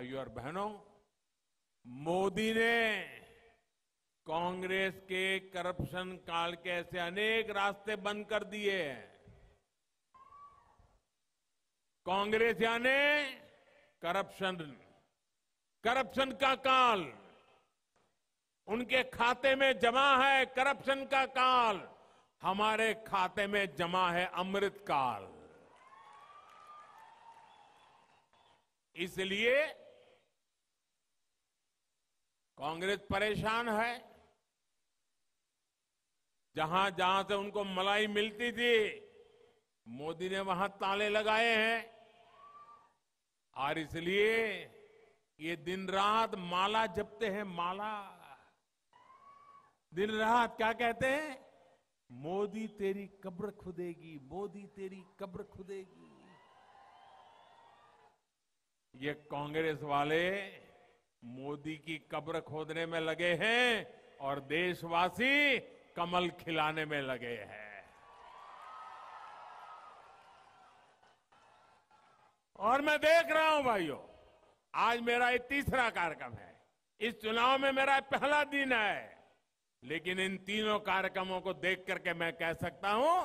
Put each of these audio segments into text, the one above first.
भाइयों और बहनों मोदी ने कांग्रेस के करप्शन काल के ऐसे अनेक रास्ते बंद कर दिए हैं कांग्रेस यानी करप्शन करप्शन का काल उनके खाते में जमा है करप्शन का काल हमारे खाते में जमा है अमृत काल इसलिए कांग्रेस परेशान है जहां जहां से उनको मलाई मिलती थी मोदी ने वहां ताले लगाए हैं और इसलिए ये दिन रात माला जपते हैं माला दिन रात क्या कहते हैं मोदी तेरी कब्र खुदेगी मोदी तेरी कब्र खुदेगी ये कांग्रेस वाले मोदी की कब्र खोदने में लगे हैं और देशवासी कमल खिलाने में लगे हैं और मैं देख रहा हूं भाइयों आज मेरा ये तीसरा कार्यक्रम है इस चुनाव में मेरा पहला दिन है लेकिन इन तीनों कार्यक्रमों को देख करके मैं कह सकता हूं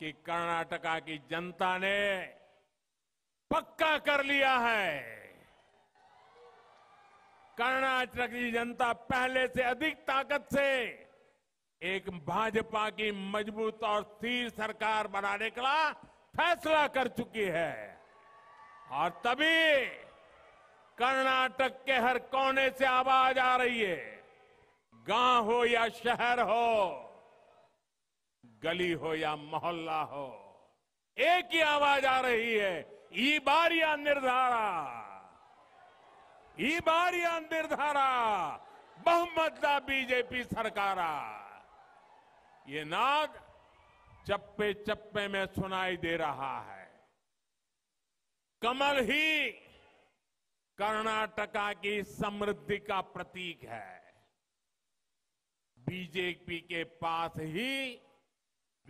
कि कर्नाटका की जनता ने पक्का कर लिया है कर्नाटक की जनता पहले से अधिक ताकत से एक भाजपा की मजबूत और स्थिर सरकार बनाने का फैसला कर चुकी है और तभी कर्नाटक के हर कोने से आवाज आ रही है गांव हो या शहर हो गली हो या मोहल्ला हो एक ही आवाज आ रही है ई बारिया निर्धारा ಈ ಬಾರಿಯ बहुमत का बीजेपी सरकार ये नाद चप्पे चप्पे में सुनाई दे रहा है कमल ही कर्नाटका की समृद्धि का प्रतीक है बीजेपी के पास ही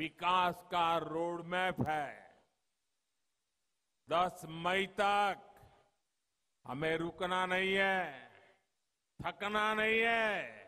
विकास का रोडमैप है 10 मई तक हमें रुकना नहीं है थकना नहीं है